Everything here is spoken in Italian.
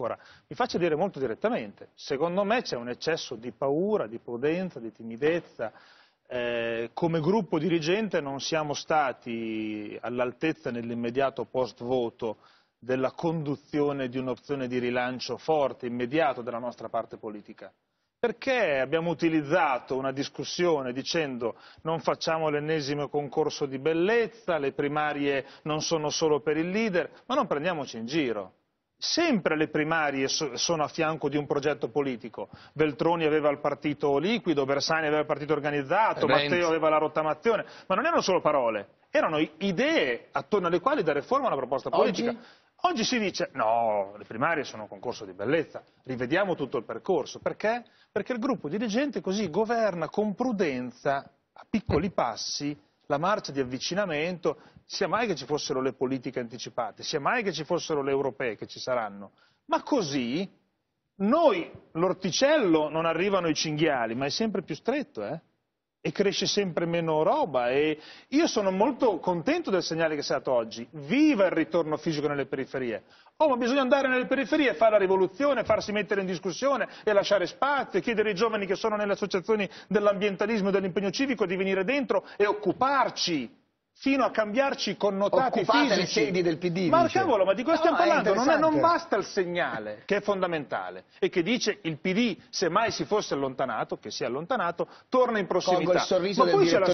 Ancora, mi faccia dire molto direttamente, secondo me c'è un eccesso di paura, di prudenza, di timidezza, eh, come gruppo dirigente non siamo stati all'altezza nell'immediato post-voto della conduzione di un'opzione di rilancio forte, immediato della nostra parte politica. Perché abbiamo utilizzato una discussione dicendo non facciamo l'ennesimo concorso di bellezza, le primarie non sono solo per il leader, ma non prendiamoci in giro sempre le primarie sono a fianco di un progetto politico. Veltroni aveva il partito liquido, Bersani aveva il partito organizzato, eh, Renzi. Matteo aveva la rottamazione, ma non erano solo parole, erano idee attorno alle quali dare forma a una proposta politica. Oggi? Oggi si dice no, le primarie sono un concorso di bellezza, rivediamo tutto il percorso. Perché? Perché il gruppo dirigente così governa con prudenza, a piccoli passi, la marcia di avvicinamento, sia mai che ci fossero le politiche anticipate, sia mai che ci fossero le europee che ci saranno, ma così noi l'orticello non arrivano i cinghiali, ma è sempre più stretto, eh? e cresce sempre meno roba e io sono molto contento del segnale che si è dato oggi viva il ritorno fisico nelle periferie oh ma bisogna andare nelle periferie fare la rivoluzione farsi mettere in discussione e lasciare spazio e chiedere ai giovani che sono nelle associazioni dell'ambientalismo e dell'impegno civico di venire dentro e occuparci fino a cambiarci connotati Occupate fisici. le sedi del PD. Ma dice. cavolo, ma di cosa stiamo parlando? Non, è, non, basta il segnale, che è fondamentale, e che dice il PD, se mai si fosse allontanato, che si è allontanato, torna in prossimità. Colgo il sorriso ma del